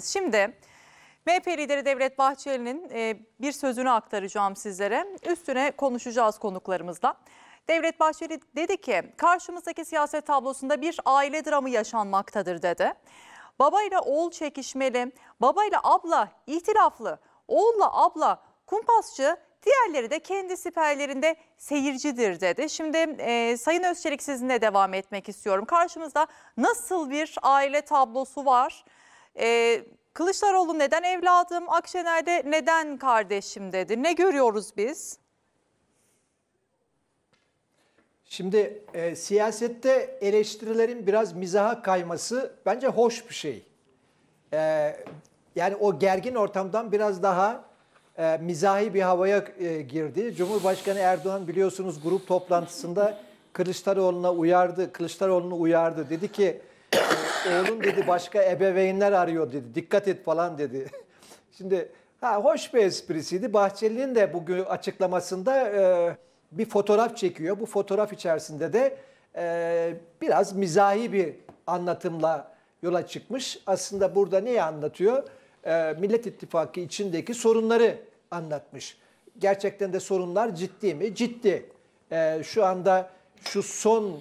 sürpriz. Şimdi MHP lideri Devlet Bahçeli'nin e, bir sözünü aktaracağım sizlere. Üstüne konuşacağız konuklarımızla. Devlet Bahçeli dedi ki karşımızdaki siyaset tablosunda bir aile dramı yaşanmaktadır dedi. Baba ile oğul çekişmeli, baba ile abla ihtilaflı, oğulla abla kumpasçı, diğerleri de kendi siperlerinde seyircidir dedi. Şimdi e, Sayın Özçelik sizinle devam etmek istiyorum. Karşımızda nasıl bir aile tablosu var? E, Kılıçdaroğlu neden evladım, Akşener de neden kardeşim dedi. Ne görüyoruz biz? Şimdi e, siyasette eleştirilerin biraz mizaha kayması bence hoş bir şey. E, yani o gergin ortamdan biraz daha e, mizahi bir havaya e, girdi. Cumhurbaşkanı Erdoğan biliyorsunuz grup toplantısında Kılıçdaroğlu'na uyardı. Kılıçdaroğlu'nu uyardı. Dedi ki oğlun dedi başka ebeveynler arıyor dedi. Dikkat et falan dedi. Şimdi ha, hoş bir esprisiydi. Bahçeli'nin de bugün açıklamasında e, bir fotoğraf çekiyor. Bu fotoğraf içerisinde de e, biraz mizahi bir anlatımla yola çıkmış. Aslında burada neyi anlatıyor? E, Millet İttifakı içindeki sorunları anlatmış. Gerçekten de sorunlar ciddi mi? Ciddi. E, şu anda şu son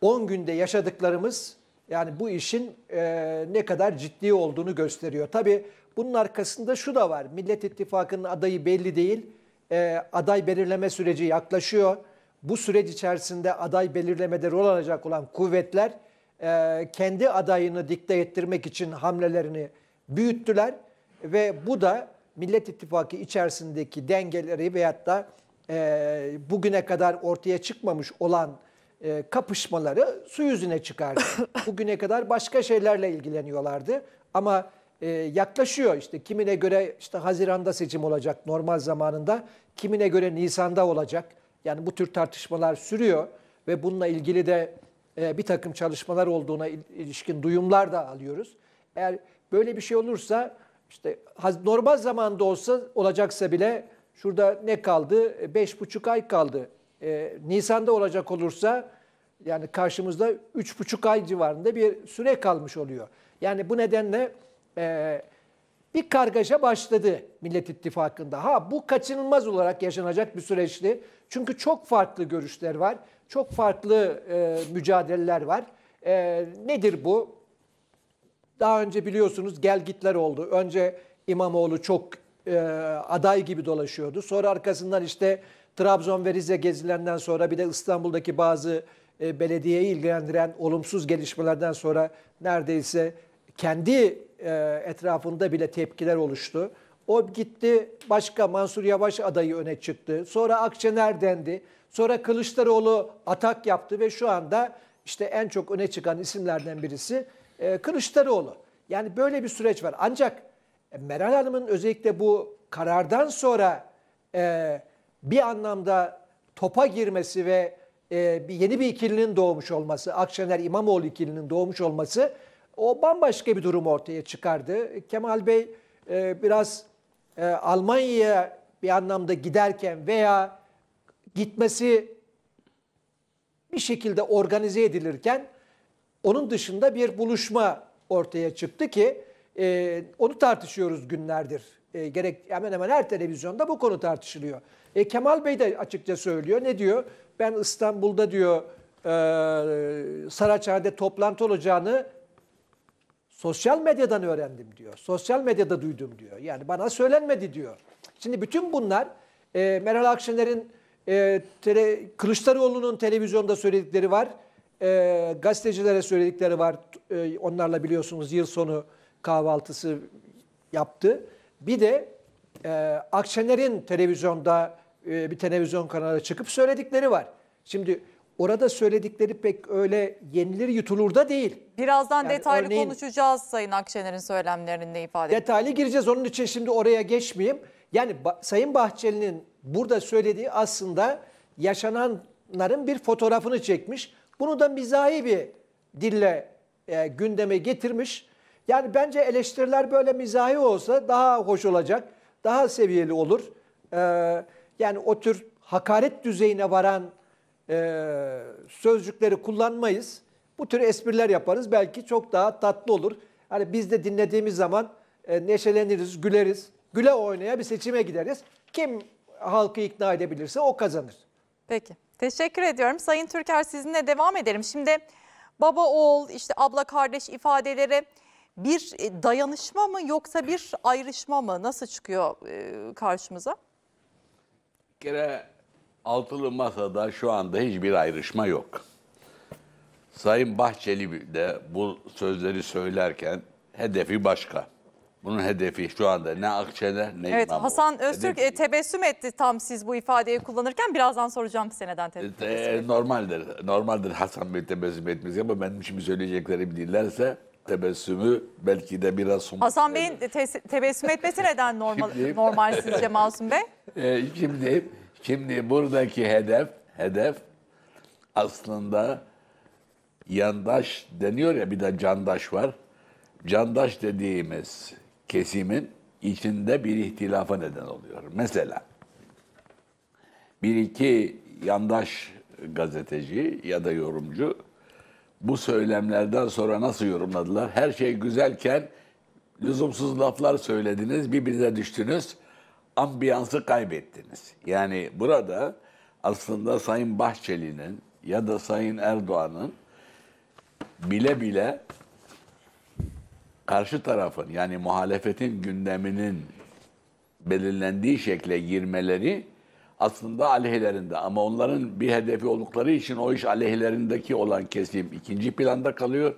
10 günde yaşadıklarımız yani bu işin e, ne kadar ciddi olduğunu gösteriyor. Tabii bunun arkasında şu da var. Millet İttifakı'nın adayı belli değil. E, aday belirleme süreci yaklaşıyor. Bu süreç içerisinde aday belirlemede rol alacak olan kuvvetler e, kendi adayını dikte ettirmek için hamlelerini büyüttüler. Ve bu da Millet İttifakı içerisindeki dengeleri veyahut da e, bugüne kadar ortaya çıkmamış olan e, kapışmaları su yüzüne çıkardı. Bugüne kadar başka şeylerle ilgileniyorlardı ama e, yaklaşıyor işte kimine göre işte Haziran'da seçim olacak normal zamanında, kimine göre Nisan'da olacak. Yani bu tür tartışmalar sürüyor ve bununla ilgili de e, bir takım çalışmalar olduğuna ilişkin duyumlar da alıyoruz. Eğer böyle bir şey olursa işte normal zamanda olsa olacaksa bile şurada ne kaldı? E, beş buçuk ay kaldı e, Nisan'da olacak olursa yani karşımızda 3,5 ay civarında bir süre kalmış oluyor. Yani bu nedenle e, bir kargaşa başladı Millet İttifakı'nda. Ha bu kaçınılmaz olarak yaşanacak bir süreçti. Çünkü çok farklı görüşler var. Çok farklı e, mücadeleler var. E, nedir bu? Daha önce biliyorsunuz gelgitler oldu. Önce İmamoğlu çok e, aday gibi dolaşıyordu. Sonra arkasından işte Trabzon ve Rize gezilenden sonra bir de İstanbul'daki bazı e, belediyeyi ilgilendiren olumsuz gelişmelerden sonra neredeyse kendi e, etrafında bile tepkiler oluştu. O gitti başka Mansur Yavaş adayı öne çıktı. Sonra Akçener dendi. Sonra Kılıçdaroğlu atak yaptı ve şu anda işte en çok öne çıkan isimlerden birisi e, Kılıçdaroğlu. Yani böyle bir süreç var. Ancak e, Meral Hanım'ın özellikle bu karardan sonra e, bir anlamda topa girmesi ve e, yeni bir ikilinin doğmuş olması, Akşener İmamoğlu ikilinin doğmuş olması o bambaşka bir durum ortaya çıkardı. Kemal Bey e, biraz e, Almanya'ya bir anlamda giderken veya gitmesi bir şekilde organize edilirken onun dışında bir buluşma ortaya çıktı ki e, onu tartışıyoruz günlerdir. E, gerek hemen hemen her televizyonda bu konu tartışılıyor. E, Kemal Bey de açıkça söylüyor. Ne diyor? Ben İstanbul'da diyor e, Saraçhane'de toplantı olacağını sosyal medyadan öğrendim diyor. Sosyal medyada duydum diyor. Yani bana söylenmedi diyor. Şimdi bütün bunlar e, Meral Akşener'in e, tele, Kılıçdaroğlu'nun televizyonda söyledikleri var. E, gazetecilere söyledikleri var. E, onlarla biliyorsunuz yıl sonu kahvaltısı yaptı. Bir de e, Akşener'in televizyonda e, bir televizyon kanalına çıkıp söyledikleri var. Şimdi orada söyledikleri pek öyle yenilir yutulur da değil. Birazdan yani detaylı örneğin, konuşacağız Sayın Akşener'in söylemlerinde ifade Detaylı gireceğiz onun için şimdi oraya geçmeyeyim. Yani Sayın Bahçeli'nin burada söylediği aslında yaşananların bir fotoğrafını çekmiş. Bunu da mizahi bir dille e, gündeme getirmiş. Yani bence eleştiriler böyle mizahi olsa daha hoş olacak, daha seviyeli olur. Evet yani o tür hakaret düzeyine varan e, sözcükleri kullanmayız. Bu tür espriler yaparız. Belki çok daha tatlı olur. Hani biz de dinlediğimiz zaman e, neşeleniriz, güleriz. Güle oynaya bir seçime gideriz. Kim halkı ikna edebilirse o kazanır. Peki. Teşekkür ediyorum. Sayın Türker sizinle devam edelim. Şimdi baba oğul, işte abla kardeş ifadeleri bir e, dayanışma mı yoksa bir ayrışma mı? Nasıl çıkıyor e, karşımıza? kere altılı masada şu anda hiçbir ayrışma yok. Sayın Bahçeli de bu sözleri söylerken hedefi başka. Bunun hedefi şu anda ne Akçener ne Evet İmamoğlu. Hasan Öztürk hedefi... tebessüm etti tam siz bu ifadeyi kullanırken. Birazdan soracağım size neden e, tebessüm e, Normaldir. Normaldir Hasan Bey tebessüm etmesi ama benim şimdi söyleyeceklerim dinlerse tebessümü belki de biraz... Hasan Bey'in tebessüm etmesi neden normal, şimdi, normal sizce Masum Bey? E, ee, şimdi, şimdi buradaki hedef, hedef aslında yandaş deniyor ya bir de candaş var. Candaş dediğimiz kesimin içinde bir ihtilafa neden oluyor. Mesela bir iki yandaş gazeteci ya da yorumcu bu söylemlerden sonra nasıl yorumladılar? Her şey güzelken lüzumsuz laflar söylediniz, birbirine düştünüz, ambiyansı kaybettiniz. Yani burada aslında Sayın Bahçeli'nin ya da Sayın Erdoğan'ın bile bile karşı tarafın yani muhalefetin gündeminin belirlendiği şekle girmeleri aslında aleyhlerinde ama onların bir hedefi oldukları için o iş aleyhlerindeki olan kesim ikinci planda kalıyor.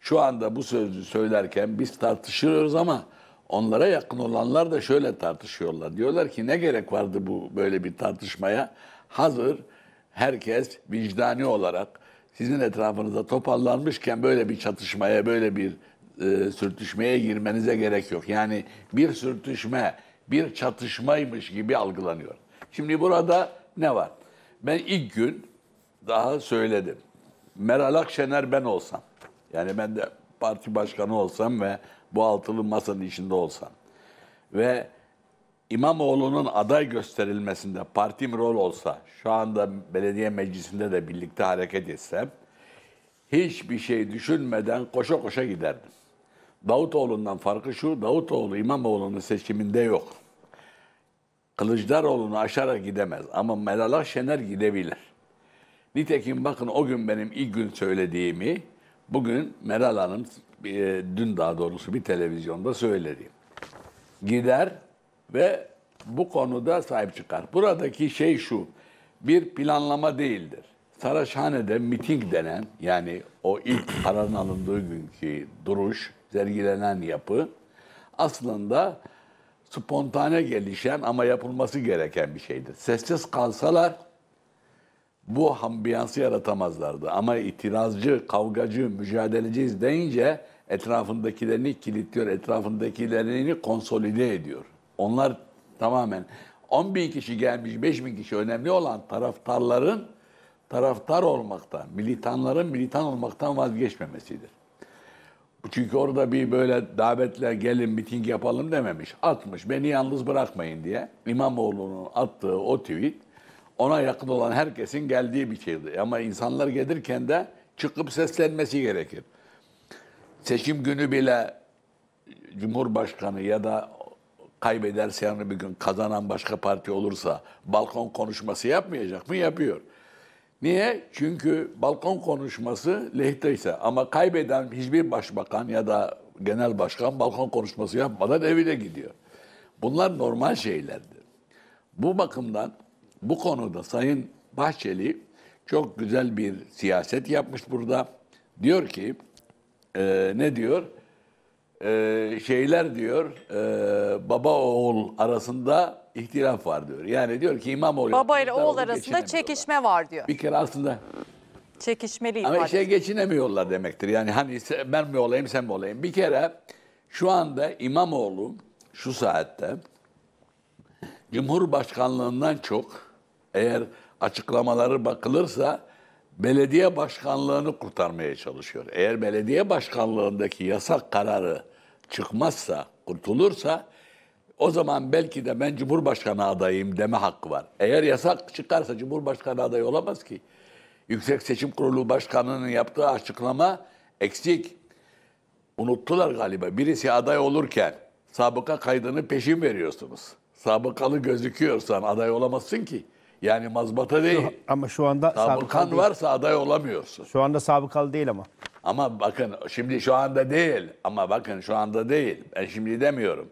Şu anda bu sözü söylerken biz tartışıyoruz ama onlara yakın olanlar da şöyle tartışıyorlar. Diyorlar ki ne gerek vardı bu böyle bir tartışmaya? Hazır herkes vicdani olarak sizin etrafınıza toparlanmışken böyle bir çatışmaya, böyle bir e, sürtüşmeye girmenize gerek yok. Yani bir sürtüşme, bir çatışmaymış gibi algılanıyor. Şimdi burada ne var? Ben ilk gün daha söyledim. Meral Akşener ben olsam. Yani ben de parti başkanı olsam ve bu altılı masanın içinde olsam. Ve İmamoğlu'nun aday gösterilmesinde partim rol olsa, şu anda belediye meclisinde de birlikte hareket etsem, hiçbir şey düşünmeden koşa koşa giderdim. Davutoğlu'ndan farkı şu, Davutoğlu İmamoğlu'nun seçiminde yok. Kılıçdaroğlu'nu aşarak gidemez ama Meral Akşener gidebilir. Nitekim bakın o gün benim ilk gün söylediğimi bugün Meral Hanım e, dün daha doğrusu bir televizyonda söyledi. Gider ve bu konuda sahip çıkar. Buradaki şey şu, bir planlama değildir. Saraçhane'de miting denen yani o ilk paranın alındığı günkü duruş, sergilenen yapı aslında spontane gelişen ama yapılması gereken bir şeydir. Sessiz kalsalar bu ambiyansı yaratamazlardı. Ama itirazcı, kavgacı, mücadeleciyiz deyince etrafındakilerini kilitliyor, etrafındakilerini konsolide ediyor. Onlar tamamen 10 bin kişi gelmiş, 5 bin kişi önemli olan taraftarların taraftar olmaktan, militanların militan olmaktan vazgeçmemesidir. Çünkü orada bir böyle davetle gelin miting yapalım dememiş. Atmış beni yalnız bırakmayın diye. İmamoğlu'nun attığı o tweet ona yakın olan herkesin geldiği bir şeydi. Ama insanlar gelirken de çıkıp seslenmesi gerekir. Seçim günü bile Cumhurbaşkanı ya da kaybederse yarın bir gün kazanan başka parti olursa balkon konuşması yapmayacak mı? Yapıyor. Niye? Çünkü balkon konuşması lehte ama kaybeden hiçbir başbakan ya da genel başkan balkon konuşması yapmadan evine gidiyor. Bunlar normal şeylerdi. Bu bakımdan bu konuda Sayın Bahçeli çok güzel bir siyaset yapmış burada. Diyor ki e, ne diyor? E, şeyler diyor e, baba oğul arasında ihtilaf var diyor. Yani diyor ki İmamoğlu... Baba ile oğul arasında çekişme var diyor. Bir kere aslında... Çekişmeli Ama ifadesi. işe geçinemiyorlar demektir. Yani hani ben mi olayım sen mi olayım. Bir kere şu anda İmamoğlu şu saatte Cumhurbaşkanlığından çok eğer açıklamaları bakılırsa belediye başkanlığını kurtarmaya çalışıyor. Eğer belediye başkanlığındaki yasak kararı çıkmazsa, kurtulursa o zaman belki de ben Cumhurbaşkanı adayım deme hakkı var. Eğer yasak çıkarsa Cumhurbaşkanı adayı olamaz ki. Yüksek Seçim Kurulu Başkanı'nın yaptığı açıklama eksik. Unuttular galiba. Birisi aday olurken sabıka kaydını peşin veriyorsunuz. Sabıkalı gözüküyorsan aday olamazsın ki. Yani mazbata değil. Şu, ama şu anda sabıkan değil. varsa aday olamıyorsun. Şu anda sabıkalı değil ama. Ama bakın şimdi şu anda değil. Ama bakın şu anda değil. Ben şimdi demiyorum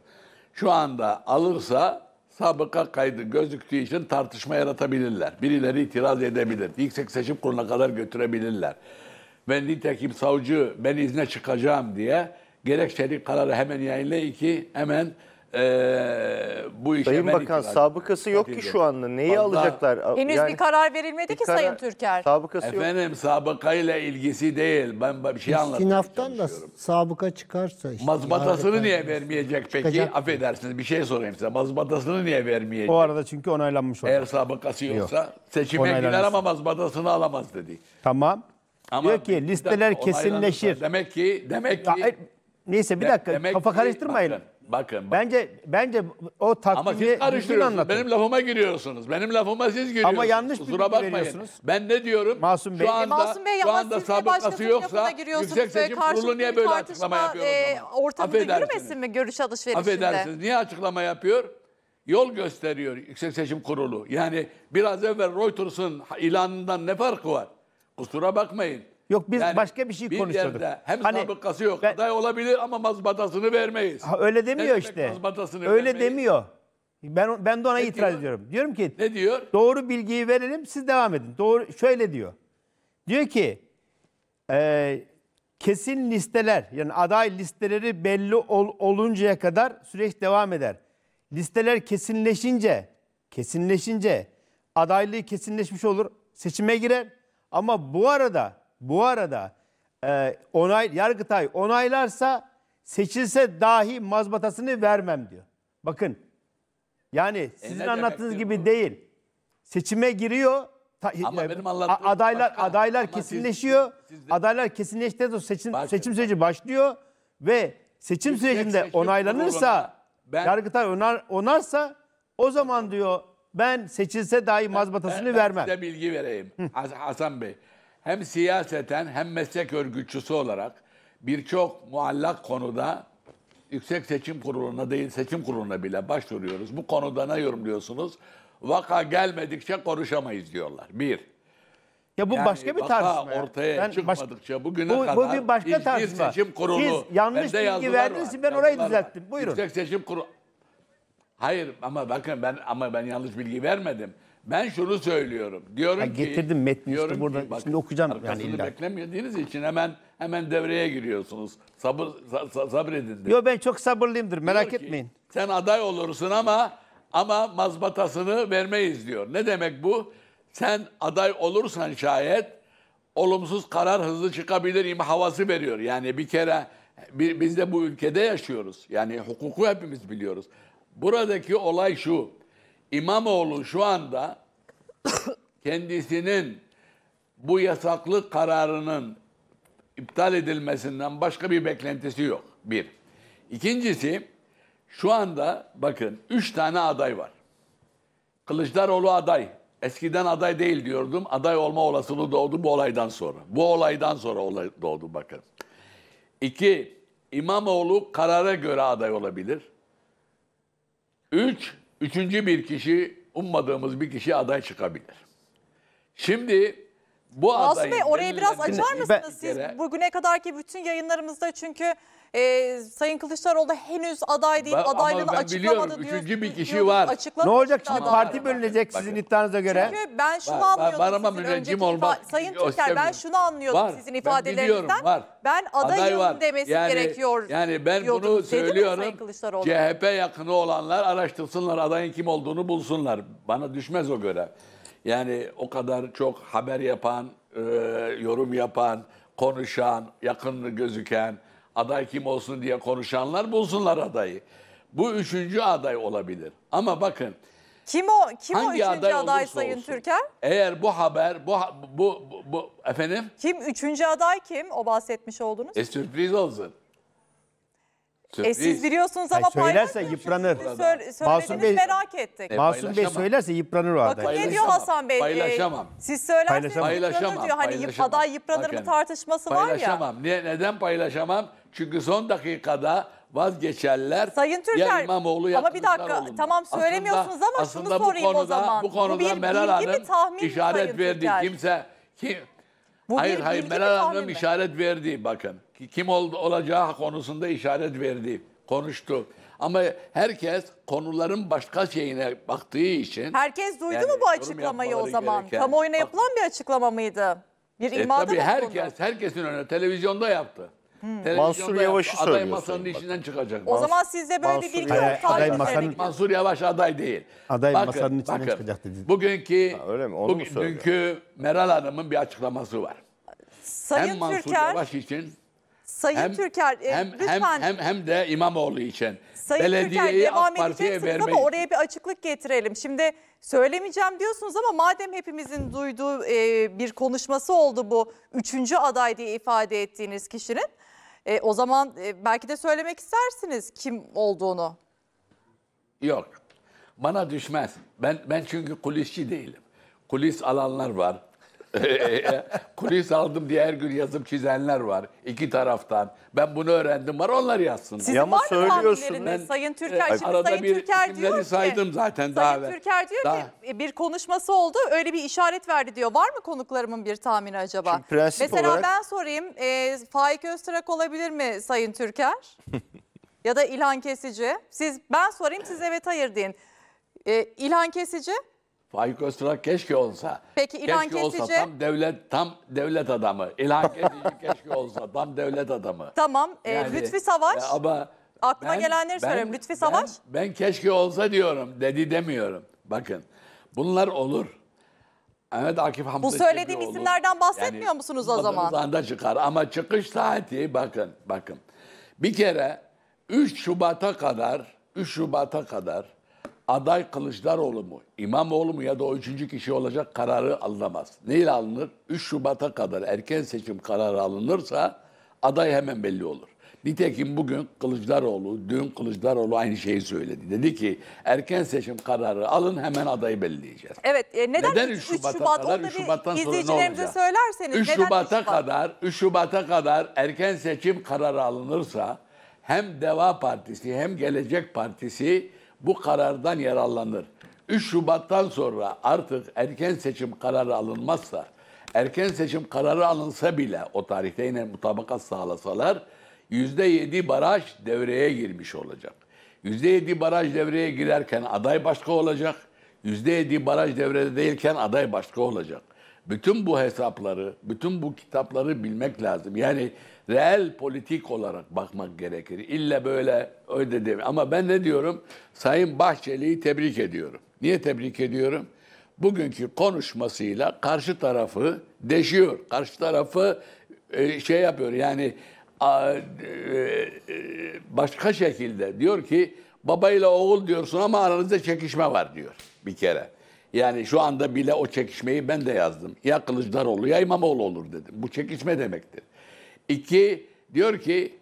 şu anda alırsa sabıka kaydı gözüktüğü için tartışma yaratabilirler. Birileri itiraz edebilir. Yüksek Seçim Kurulu'na kadar götürebilirler. Ve nitekim savcı ben izne çıkacağım diye gerekçeli kararı hemen yayınlayın ki hemen ee, bu iş Sayın Bakan itiraz- sabıkası yok ki şu anda. Neyi Vallahi- alacaklar? Henüz bir karar verilmedi ki Sayın Türker. Sabıkası yok. Efendim sabıkayla ilgisi değil. Ben bir şey anlatmaya İstinaftan da çalışıyorum. sabıka çıkarsa işte. Mazbatasını niye vermeyecek peki? Çıkacak. Affedersiniz bir şey sorayım size. Mazbatasını niye vermeyecek? O arada çünkü onaylanmış oldu. Eğer sabıkası yoksa seçime gider ama mazbatasını alamaz dedi. Tamam. Ama Diyor ki listeler kesinleşir. Demek ki demek ki Ya, neyse bir de- dakika demek kafa ki- karıştırmayın. Bakın, Bakın, bak. Bence bence o Ama siz Benim lafıma giriyorsunuz. Benim lafıma siz giriyorsunuz. Ama yanlış bir Kusura bilgi veriyorsunuz. Ben ne diyorum? Masum Bey. Şu anda, Masum Bey şu anda sabıkası yoksa Yüksek Seçim Kurulu niye böyle tartışma, açıklama yapıyor? o e, Affedersiniz. mi görüş alışverişinde? Affedersiniz. Niye açıklama yapıyor? Yol gösteriyor Yüksek Seçim Kurulu. Yani biraz evvel Reuters'ın ilanından ne farkı var? Kusura bakmayın. Yok biz yani başka bir şey bir konuşuyorduk. Bir yerde hem hani, sabıkası yok. Ben, aday olabilir ama mazbatasını vermeyiz. Ha, öyle demiyor ne işte. Mazbatasını öyle vermeyiz. demiyor. Ben ben de ona ne itiraz diyor? ediyorum. Diyorum ki Ne diyor? Doğru bilgiyi verelim siz devam edin. Doğru şöyle diyor. Diyor ki e, kesin listeler yani aday listeleri belli ol, oluncaya kadar süreç devam eder. Listeler kesinleşince kesinleşince adaylığı kesinleşmiş olur, seçime girer. Ama bu arada bu arada e, onay Yargıtay onaylarsa seçilse dahi mazbatasını vermem diyor. Bakın yani e, sizin anlattığınız gibi bu? değil. Seçime giriyor. Ta, e, ama e, benim anlattığım adaylar başka. adaylar ama kesinleşiyor. Siz, siz Adaylar kesinleşti seçim başka. seçim süreci başlıyor ve seçim Yüksek sürecinde seçim onaylanırsa ben, Yargıtay onar, onarsa o zaman diyor ben seçilse dahi mazbatasını ben, ben vermem. Ben size bilgi vereyim Hasan Bey hem siyaseten hem meslek örgütçüsü olarak birçok muallak konuda Yüksek Seçim Kurulu'na değil seçim kuruluna bile başvuruyoruz. Bu konuda ne yorumluyorsunuz? Vaka gelmedikçe konuşamayız diyorlar. Bir. Ya bu yani başka bir tartışma. ortaya ben çıkmadıkça bugüne bu, kadar bu bir başka İzmir tartışma. Seçim Kurulu. Siz yanlış bilgi verdiniz ben orayı düzelttim. Var. Buyurun. Yüksek Seçim Kurulu. Hayır ama bakın ben ama ben yanlış bilgi vermedim. Ben şunu söylüyorum. Diyorum ha, getirdim ki getirdim metni diyorum işte burada. Ki, bakın, şimdi okuyacağım yani illa. beklemediğiniz için hemen hemen devreye giriyorsunuz. Sabır sabredin. Diyor. Yo ben çok sabırlıyımdır. Merak diyor etmeyin. Ki, sen aday olursun ama ama mazbatasını vermeyiz diyor. Ne demek bu? Sen aday olursan şayet olumsuz karar hızlı çıkabilirim. havası veriyor. Yani bir kere biz de bu ülkede yaşıyoruz. Yani hukuku hepimiz biliyoruz. Buradaki olay şu. İmamoğlu şu anda kendisinin bu yasaklı kararının iptal edilmesinden başka bir beklentisi yok. Bir. İkincisi şu anda bakın üç tane aday var. Kılıçdaroğlu aday. Eskiden aday değil diyordum. Aday olma olasılığı doğdu bu olaydan sonra. Bu olaydan sonra olay doğdu bakın. İki, İmamoğlu karara göre aday olabilir. Üç, Üçüncü bir kişi, ummadığımız bir kişi aday çıkabilir. Şimdi bu Masum adayın... Bey orayı biraz açar mısınız siz? Bugüne kadarki bütün yayınlarımızda çünkü e, Sayın Kılıçdaroğlu henüz aday değil, ben, adaylığını ben açıklamadı biliyorum, diyor. Üçüncü bir kişi var. Ne olacak şimdi aday. parti bölünecek sizin iddianıza göre? Çünkü ben şunu var, anlıyordum var, var ama müneccim olmak. Sayın Türker ben şunu anlıyordum var, sizin ifadelerinizden. Var. Ben adayım aday var. demesi yani, gerekiyor. Yani ben bunu söylüyorum. CHP yakını olanlar araştırsınlar adayın kim olduğunu bulsunlar. Bana düşmez o göre. Yani o kadar çok haber yapan, e, yorum yapan, konuşan, yakın gözüken, aday kim olsun diye konuşanlar bulsunlar adayı. Bu üçüncü aday olabilir. Ama bakın kim o kim hangi o üçüncü aday, aday Sayın Türker? Eğer bu haber bu bu, bu bu efendim kim üçüncü aday kim? O bahsetmiş oldunuz. E sürpriz olsun. E siz biliyorsunuz ama Hayır, paylaşmıyorsunuz. yıpranır. Söyle, Masum Bey- merak ettik. Masum Bey söylerse yıpranır o Bakın aday. ne diyor Hasan Bey? e, paylaşamam. Siz söylerseniz Paylaşamam. yıpranır Paylaşamam. diyor. Hani paylaşamam. aday yıpranır mı tartışması var ya. Paylaşamam. Niye, neden paylaşamam? Çünkü son dakikada vazgeçerler. Sayın Türker, Ya ama bir dakika, Kılıçdaroğlu. tamam söylemiyorsunuz ama şunu aslında bu sorayım o zaman. Bu Bu konuda bir Meral bilgi Hanım tahmin mi işaret verdi. Kimse kim, Bu hayır hayır bilgi mi, Meral Hanım mi? işaret verdi bakın kim ol, olacağı konusunda işaret verdi, konuştu. Ama herkes konuların başka şeyine baktığı için... Herkes duydu yani, mu bu açıklamayı o zaman? Gereken, Kamuoyuna bak, yapılan bir açıklama mıydı? Bir e, tabii mı herkes, bunu? herkesin önüne televizyonda yaptı. Hmm. Mansur Yavaş'ı söylüyor. Aday masanın bak. içinden çıkacak. O Mas zaman sizde böyle Mansur bir bilgi yok. Aday, aday masanın... Mansur Yavaş aday değil. Aday bakın, masanın içinden bakın, çıkacak dedi. Bugünkü, ha, öyle mi? Onu bugün, dünkü Meral Hanım'ın bir açıklaması var. Sayın hem Mansur Türker, Yavaş için Sayın hem, Türker e, hem, lütfen. Hem, hem, hem de İmamoğlu için. Sayın Belediyeyi Türker devam AK edeceksiniz vermeyin. ama oraya bir açıklık getirelim. Şimdi söylemeyeceğim diyorsunuz ama madem hepimizin duyduğu e, bir konuşması oldu bu üçüncü aday diye ifade ettiğiniz kişinin. E, o zaman e, belki de söylemek istersiniz kim olduğunu. Yok. Bana düşmez. Ben ben çünkü kulisçi değilim. Kulis alanlar var. Kulis aldım diye her gün yazıp çizenler var. iki taraftan. Ben bunu öğrendim var onlar yazsınlar. Sizin Ya ama söylüyorsun. Ben- Sayın e, Türker, şimdi Arada Sayın bir Türker isimleri diyor ki, saydım zaten daha Sayın Türker diyor Daha- ki e, bir konuşması oldu öyle bir işaret verdi diyor. Var mı konuklarımın bir tahmini acaba? Şimdi Mesela olarak- ben sorayım e, Faik Öztürk olabilir mi Sayın Türker? ya da İlhan Kesici? Siz ben sorayım siz evet hayır deyin. E, İlhan Kesici? Faik Öztürk keşke olsa. Peki İlhan keşke Kesici... olsa tam devlet tam devlet adamı. İlhan Kesici keşke olsa tam devlet adamı. Tamam. E, yani, Lütfi Savaş. E, ama aklıma ben, gelenleri ben, söylüyorum. Lütfi Savaş. Ben, ben keşke olsa diyorum. Dedi demiyorum. Bakın. Bunlar olur. Evet Akif Hamza Bu söylediğim isimlerden bahsetmiyor yani, musunuz o zaman? anda çıkar ama çıkış saati bakın bakın. Bir kere 3 Şubat'a kadar 3 Şubat'a kadar aday Kılıçdaroğlu mu, İmamoğlu mu ya da o üçüncü kişi olacak kararı alınamaz. Neyle alınır? 3 Şubat'a kadar erken seçim kararı alınırsa aday hemen belli olur. Nitekim bugün Kılıçdaroğlu, dün Kılıçdaroğlu aynı şeyi söyledi. Dedi ki erken seçim kararı alın hemen adayı belirleyeceğiz. Evet e, neden, neden 3 Şubat'a Şubat, kadar, 3 Şubat'tan sonra ne olacak? söylerseniz. 3 Şubat'a Şubat? kadar, 3 Şubat'a kadar erken seçim kararı alınırsa hem Deva Partisi hem Gelecek Partisi bu karardan yararlanır. 3 Şubat'tan sonra artık erken seçim kararı alınmazsa, erken seçim kararı alınsa bile o tarihte yine mutabakat sağlasalar %7 baraj devreye girmiş olacak. %7 baraj devreye girerken aday başka olacak. %7 baraj devrede değilken aday başka olacak. Bütün bu hesapları, bütün bu kitapları bilmek lazım. Yani reel politik olarak bakmak gerekir. İlla böyle öyle demiyorum. Ama ben ne diyorum? Sayın Bahçeli'yi tebrik ediyorum. Niye tebrik ediyorum? Bugünkü konuşmasıyla karşı tarafı deşiyor. Karşı tarafı e, şey yapıyor yani e, e, başka şekilde diyor ki babayla oğul diyorsun ama aranızda çekişme var diyor bir kere. Yani şu anda bile o çekişmeyi ben de yazdım. Ya Kılıçdaroğlu ya İmamoğlu olur dedim. Bu çekişme demektir. İki, diyor ki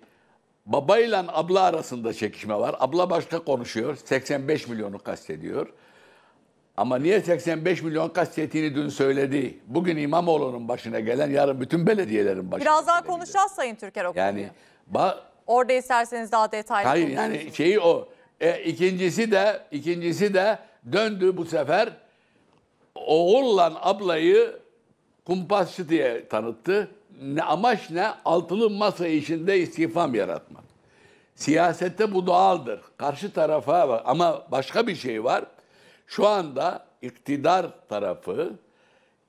babayla abla arasında çekişme var. Abla başka konuşuyor. 85 milyonu kastediyor. Ama niye 85 milyon kastettiğini dün söyledi. Bugün İmamoğlu'nun başına gelen yarın bütün belediyelerin başına Biraz daha konuşacağız Sayın Türker o Yani ba- Orada isterseniz daha detaylı Hayır yani şeyi o. E, ikincisi de ikincisi de döndü bu sefer oğullan ablayı kumpasçı diye tanıttı ne, amaç ne? Altılı masa içinde istifam yaratmak. Siyasette bu doğaldır. Karşı tarafa bak. Ama başka bir şey var. Şu anda iktidar tarafı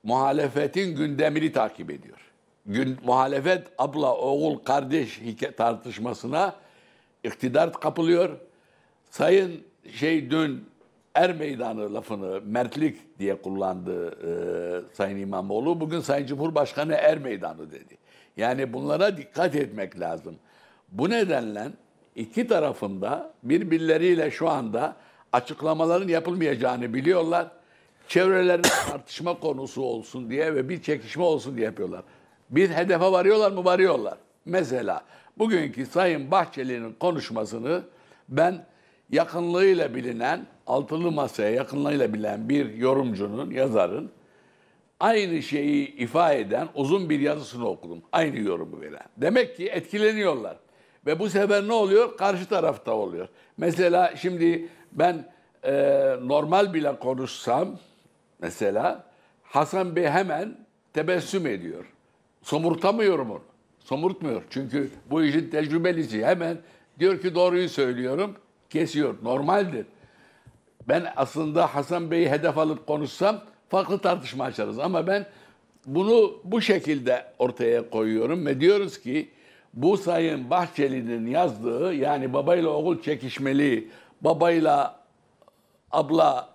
muhalefetin gündemini takip ediyor. Gün, muhalefet abla, oğul, kardeş tartışmasına iktidar kapılıyor. Sayın şey dün er meydanı lafını mertlik diye kullandı e, Sayın İmamoğlu. Bugün Sayın Cumhurbaşkanı er meydanı dedi. Yani bunlara dikkat etmek lazım. Bu nedenle iki tarafında birbirleriyle şu anda açıklamaların yapılmayacağını biliyorlar. çevrelerinde tartışma konusu olsun diye ve bir çekişme olsun diye yapıyorlar. Bir hedefe varıyorlar mı? Varıyorlar. Mesela bugünkü Sayın Bahçeli'nin konuşmasını ben yakınlığıyla bilinen altılı masaya yakınlarıyla bilen bir yorumcunun, yazarın aynı şeyi ifa eden uzun bir yazısını okudum. Aynı yorumu veren. Demek ki etkileniyorlar. Ve bu sefer ne oluyor? Karşı tarafta oluyor. Mesela şimdi ben e, normal bile konuşsam mesela Hasan Bey hemen tebessüm ediyor. Somurtamıyorum onu. Somurtmuyor. Çünkü bu işin tecrübelisi hemen diyor ki doğruyu söylüyorum. Kesiyor. Normaldir. Ben aslında Hasan Bey'i hedef alıp konuşsam farklı tartışma açarız. Ama ben bunu bu şekilde ortaya koyuyorum ve diyoruz ki bu Sayın Bahçeli'nin yazdığı yani babayla oğul çekişmeli, babayla abla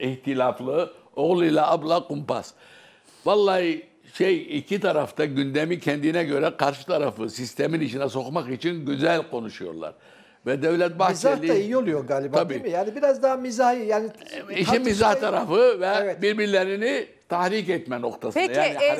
e, e ihtilaflı, oğul ile abla kumpas. Vallahi şey iki tarafta gündemi kendine göre karşı tarafı sistemin içine sokmak için güzel konuşuyorlar. Ve Devlet Bahçeli... Mizah da iyi oluyor galiba tabii. değil mi? Yani biraz daha mizahi. Yani, e, işin mizah tarafı ve evet. birbirlerini tahrik etme noktasında. Peki yani e,